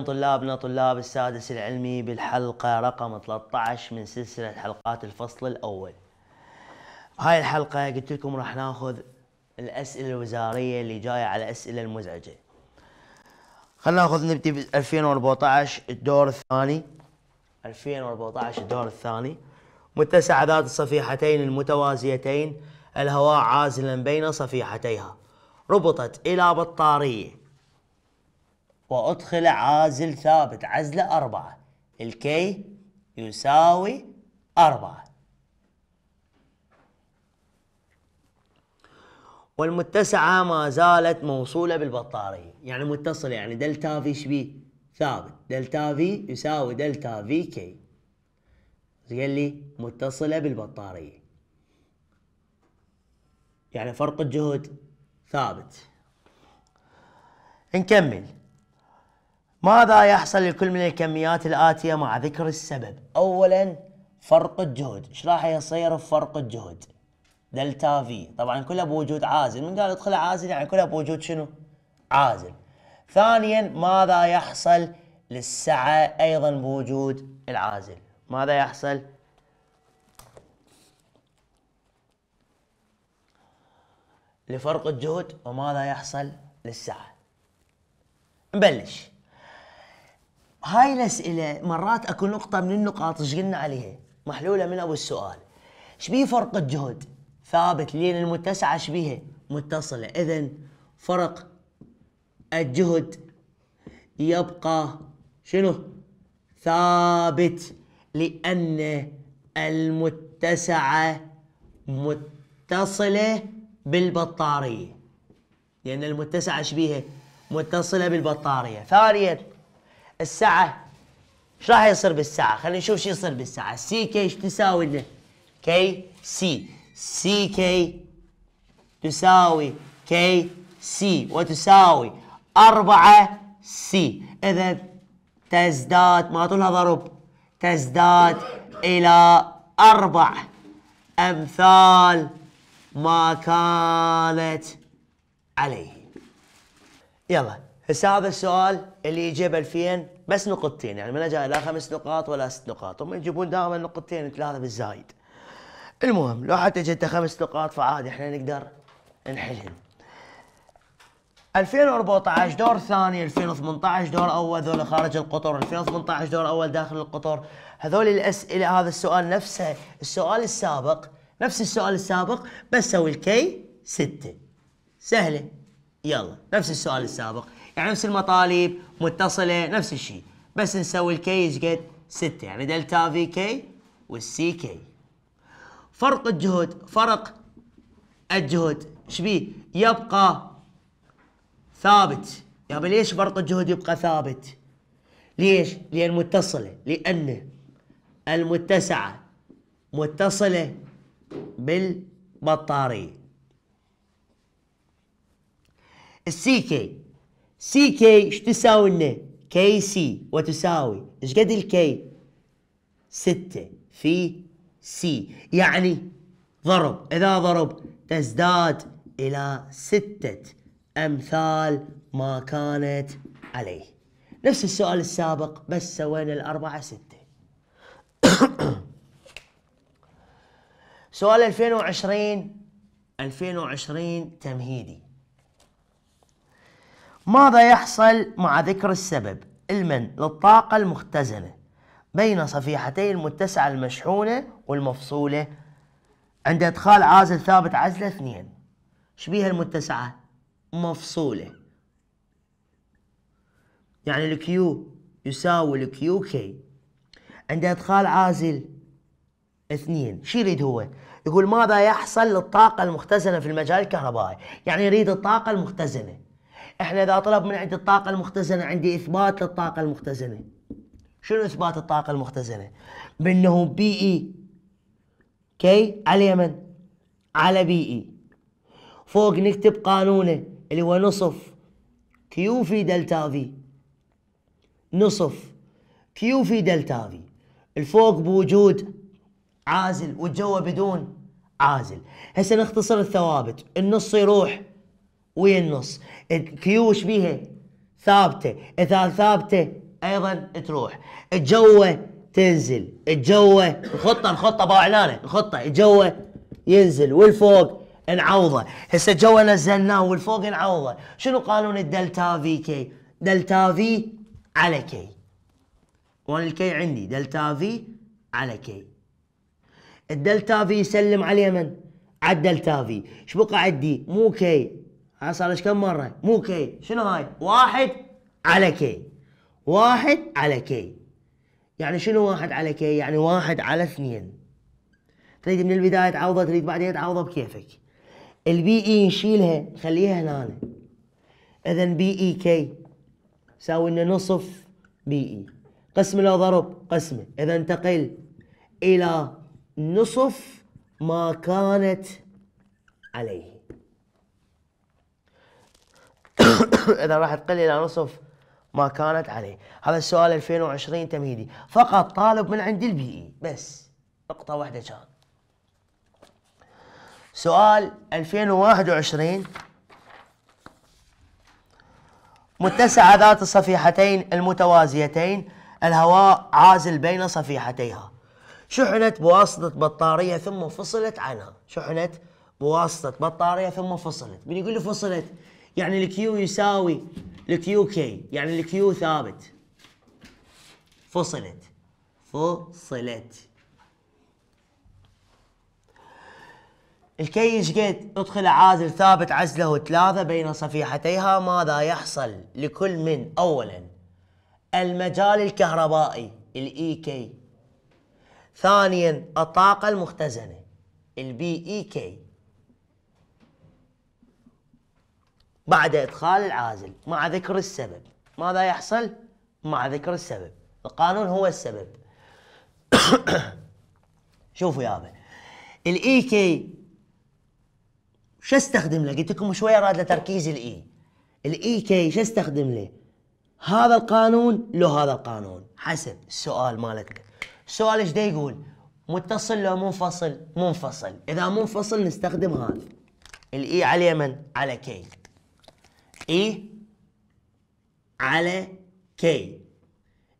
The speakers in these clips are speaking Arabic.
أهلا طلابنا طلاب السادس العلمي بالحلقة رقم 13 من سلسلة حلقات الفصل الأول هاي الحلقة قلت لكم راح ناخذ الأسئلة الوزارية اللي جاية على الأسئلة المزعجة خلينا ناخذ نبتدي ب 2014 الدور الثاني 2014 الدور الثاني متسعة ذات الصفيحتين المتوازيتين الهواء عازلا بين صفيحتيها ربطت إلى بطارية وأدخل عازل ثابت عزله أربعة الكي يساوي أربعة والمتسعة ما زالت موصولة بالبطارية يعني متصلة يعني دلتا في شبي ثابت دلتا في يساوي دلتا في كي قال لي متصلة بالبطارية يعني فرق الجهد ثابت نكمل ماذا يحصل لكل من الكميات الآتية مع ذكر السبب أولا فرق الجهد ايش راح يصير فرق الجهد دلتا في طبعا كلها بوجود عازل من قال يدخلها عازل يعني كلها بوجود شنو عازل ثانيا ماذا يحصل للسعة أيضا بوجود العازل ماذا يحصل لفرق الجهد وماذا يحصل للسعة نبلش هاي الاسئله مرات اكو نقطه من النقاط ايش قلنا عليها محلوله من ابو السؤال شبيه فرق الجهد ثابت لين المتسعه شبيهه متصله اذا فرق الجهد يبقى شنو ثابت لان المتسعه متصله بالبطاريه لان يعني المتسعه شبيهه متصله بالبطاريه ثانيا الساعة ايش راح يصير بالساعة؟ خلينا نشوف شو يصير بالساعة، سي كي ايش تساوي لنا؟ كي سي، سي كي تساوي كي سي وتساوي 4 سي، إذا تزداد ما طولها ضرب تزداد إلى أربع أمثال ما كانت عليه. يلا هسه هذا السؤال اللي يجيب 2000 بس نقطتين يعني ما جاي لا خمس نقاط ولا ست نقاط هم يجيبون دائما نقطتين ثلاثه بالزايد المهم لو حتى جت خمس نقاط فعادي احنا نقدر نحلهم 2014 دور ثاني 2018 دور اول ذول خارج القطر 2018 دور اول داخل القطر هذول الاسئله هذا السؤال نفسه السؤال السابق نفس السؤال السابق بس سوي الكي 6 سهله يلا نفس السؤال السابق يعني نفس المطالب متصله نفس الشيء بس نسوي الكي قد 6 يعني دلتا في كي والسي كي فرق الجهد فرق الجهد شبيه يبقى ثابت يا يعني ليش فرق الجهد يبقى ثابت ليش لان متصله لان المتسعه متصله بالبطاريه السي كي سي كي ايش تساوي لنا؟ كي سي وتساوي ايش قد الكي؟ 6 في سي يعني ضرب إذا ضرب تزداد إلى ستة أمثال ما كانت عليه نفس السؤال السابق بس سوينا الأربعة ستة سؤال 2020 2020 تمهيدي ماذا يحصل مع ذكر السبب المن للطاقة المختزنة بين صفيحتي المتسعة المشحونة والمفصولة عند إدخال عازل ثابت عزلة اثنين شبيها المتسعة مفصولة يعني الكيو يساوي الكيو كي عند إدخال عازل اثنين شو يريد هو؟ يقول ماذا يحصل للطاقة المختزنة في المجال الكهربائي يعني يريد الطاقة المختزنة احنا اذا طلب من عندي الطاقة المختزنة عندي اثبات للطاقة المختزنة شنو اثبات الطاقة المختزنة؟ بانه بي اي كي على يمن على بي اي فوق نكتب قانونه اللي هو نصف كيو في دلتا في نصف كيو في دلتا في الفوق بوجود عازل والجو بدون عازل هسه نختصر الثوابت النص يروح ويا النص الكيو بيها ثابته اذا ثابته ايضا تروح الجوه تنزل الجوه الخطه الخطه اعلانه الخطه الجوه ينزل والفوق نعوضه هسه الجوه نزلناه والفوق نعوضه شنو قانون الدلتا في كي دلتا في على كي وانا الكي عندي دلتا في على كي الدلتا في يسلم عليه من على الدلتا في ايش بقى عندي مو كي هاي صار ايش كم مره مو كي شنو هاي واحد على كي واحد على كي يعني شنو واحد على كي يعني واحد على اثنين تريد من البدايه تعوضها تريد بعدين تعوضها بكيفك البي اي e نشيلها نخليها هنا اذا بي اي e كي يساوي لنا نصف بي اي e. قسم لو ضرب قسمه اذا انتقل الى نصف ما كانت عليه اذا راح تقل الى نصف ما كانت عليه هذا السؤال 2020 تمهيدي فقط طالب من عند البيئي e. بس نقطة واحدة كان سؤال 2021 متسعة ذات الصفيحتين المتوازيتين الهواء عازل بين صفيحتيها شحنت بواسطة بطارية ثم فصلت عنها شحنت بواسطة بطارية ثم فصلت من يقول لي فصلت يعني الكيو يساوي الكيو كي يعني الكيو ثابت فصلت فصلت الكي شقد ادخل عازل ثابت عزله ثلاثة بين صفيحتيها ماذا يحصل لكل من أولا المجال الكهربائي الاي كي e ثانيا الطاقة المختزنة البي اي كي e بعد إدخال العازل مع ذكر السبب ماذا يحصل؟ مع ذكر السبب القانون هو السبب شوفوا يابا الاي كي e شو استخدم له؟ قلت لكم اراد راد لتركيز الاي e. الاي كي e شو استخدم له؟ هذا القانون له هذا القانون حسب السؤال مالتنا السؤال ايش يقول؟ متصل لو منفصل؟ منفصل اذا منفصل نستخدم هذا الاي على اليمن على كي A على K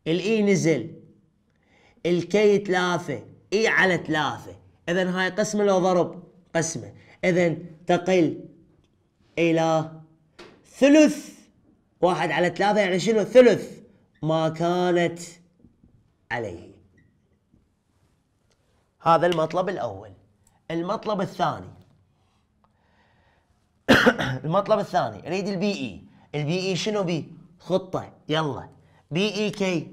الاي e نزل الكي ثلاثة اي e على ثلاثة اذا هاي قسمة لو ضرب قسمة اذا تقل الى ثلث واحد على ثلاثة يعني شنو ثلث ما كانت عليه هذا المطلب الاول المطلب الثاني المطلب الثاني اريد البي اي e. البي اي e شنو بي خطه يلا بي اي كي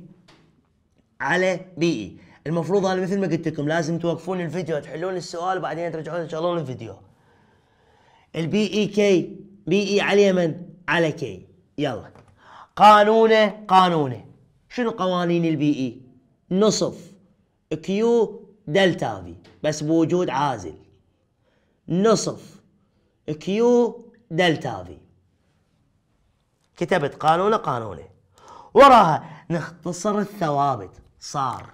على بي اي e. المفروض انا مثل ما قلت لكم لازم توقفون الفيديو تحلون السؤال وبعدين ترجعون تشغلون الفيديو البي اي كي بي اي على اليمن على كي يلا قانونه قانونه شنو قوانين البي اي نصف كيو دلتا في بس بوجود عازل نصف كيو دلتا في كتبت قانونه قانونه وراها نختصر الثوابت صار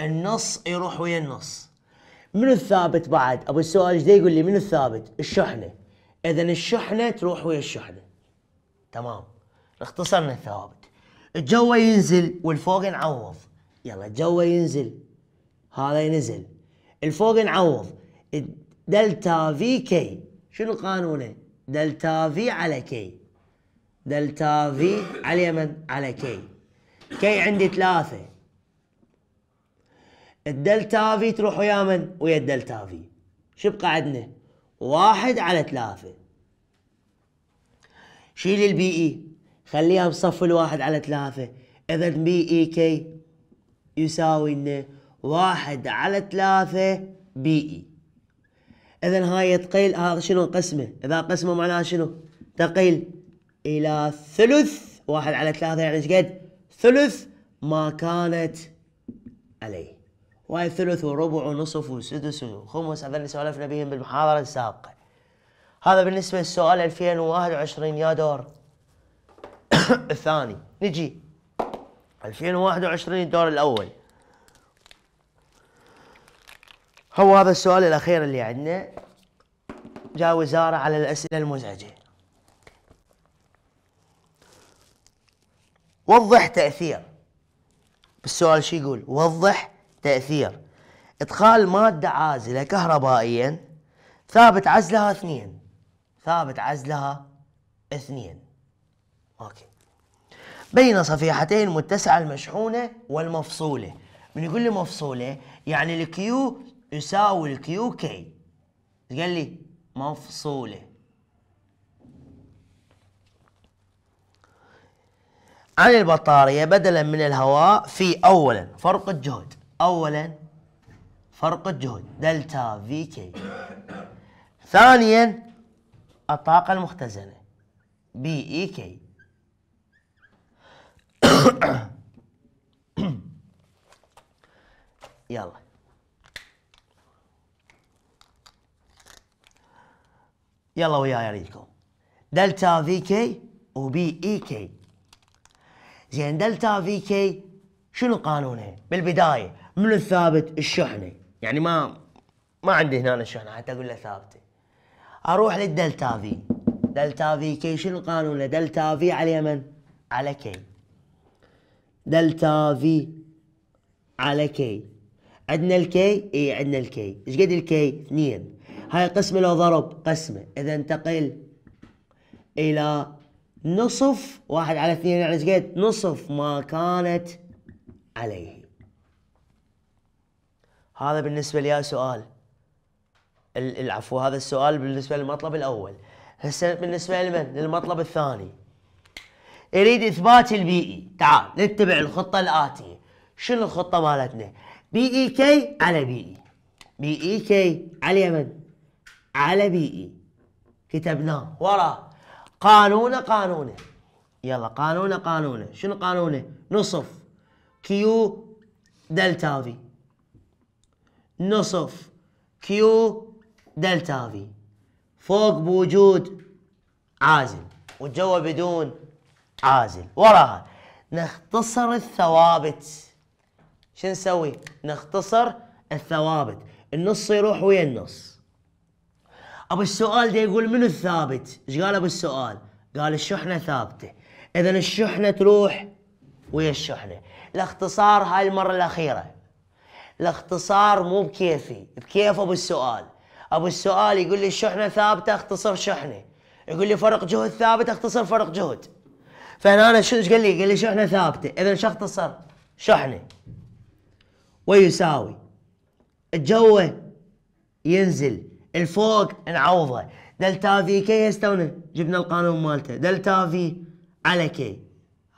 النص يروح ويا النص من الثابت بعد ابو السؤال ايش يقول لي من الثابت الشحنه اذا الشحنه تروح ويا الشحنه تمام اختصرنا الثوابت الجو ينزل والفوق نعوض يلا الجو ينزل هذا ينزل الفوق نعوض دلتا في كي شنو قانونه دلتا في على كي دلتا في على من على كي كي عندي ثلاثة الدلتا في تروح ويا من ويا الدلتا في شو بقى عندنا واحد على ثلاثة شيل البي اي e؟ خليها بصف الواحد على ثلاثة اذا بي اي كي يساوي لنا واحد على ثلاثة بي اي e. اذا هاي تقيل هذا شنو قسمه اذا قسمه معناها شنو تقيل الى ثلث واحد على ثلاثة يعني ايش قد ثلث ما كانت عليه وهي ثلث وربع ونصف وسدس وخمس هذا اللي سولفنا بهم بالمحاضرة السابقة هذا بالنسبة للسؤال 2021 يا دور الثاني نجي 2021 الدور الأول هو هذا السؤال الأخير اللي عندنا جاء وزارة على الأسئلة المزعجة وضح تأثير بالسؤال شو يقول وضح تأثير إدخال مادة عازلة كهربائيا ثابت عزلها اثنين ثابت عزلها اثنين اوكي بين صفيحتين متسعة المشحونة والمفصولة من يقول لي مفصولة يعني الكيو يساوي الكيو كي قال لي مفصوله عن البطارية بدلا من الهواء في أولا فرق الجهد أولا فرق الجهد دلتا في كي ثانيا الطاقة المختزنة بي اي كي يلا يلا وياي اريدكم دلتا في كي وبي اي e كي زين دلتا في كي شنو قانونها بالبدايه من الثابت الشحنه يعني ما ما عندي هنا الشحنه حتى اقول له ثابته اروح للدلتا في دلتا في كي شنو قانونه دلتا في على اليمن على كي دلتا في على كي عندنا الكي اي عندنا الكي ايش قد الكي اثنين هاي قسمة لو ضرب قسمة إذا انتقل إلى نصف واحد على اثنين يعني ايش نصف ما كانت عليه. هذا بالنسبة لي سؤال. العفو هذا السؤال بالنسبة للمطلب الأول. هسه بالنسبة لمن؟ للمطلب الثاني. اريد إثبات البيئي، تعال نتبع الخطة الآتية. شنو الخطة مالتنا؟ بي إي كي على بي إي. بي إي كي على يمن على بيئي كتبناه ورا قانون قانونه يلا قانون قانونه شنو قانونه نصف كيو دلتا في نصف كيو دلتا في فوق بوجود عازل والجو بدون عازل وراها نختصر الثوابت شو نسوي نختصر الثوابت النص يروح ويا النص ابو السؤال ده يقول منو الثابت؟ ايش قال ابو السؤال؟ قال الشحنه ثابته اذا الشحنه تروح ويا الشحنه الاختصار هاي المره الاخيره الاختصار مو بكيفي بكيف ابو السؤال ابو السؤال يقول لي الشحنه ثابته اختصر شحنه يقول لي فرق جهد ثابت اختصر فرق جهد فهنا انا شو قال لي؟ قال لي شحنه ثابته اذا شو اختصر؟ شحنه ويساوي الجو ينزل الفوق نعوضه دلتا في كي استونا جبنا القانون مالته دلتا في على كي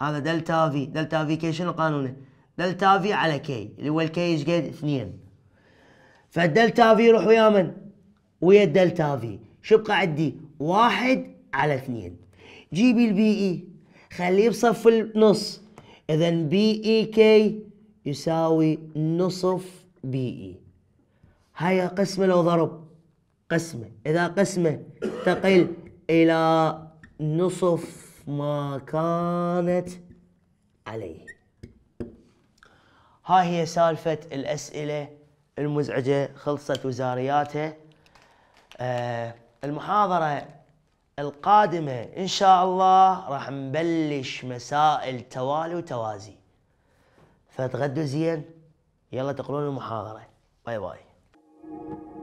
هذا دلتا في دلتا في كي شنو قانونه دلتا في على كي اللي هو الكي ايش قد اثنين فالدلتا في يروح ويا من ويا الدلتا في شو بقى عندي واحد على اثنين جيبي البي اي خليه بصف النص اذا بي اي كي يساوي نصف بي اي هيا قسمه لو ضرب قسمة إذا قسمة تقل إلى نصف ما كانت عليه هاي هي سالفة الأسئلة المزعجة خلصت وزارياتها آه المحاضرة القادمة إن شاء الله راح نبلش مسائل توالي وتوازي فتغدوا زين يلا تقرون المحاضرة باي باي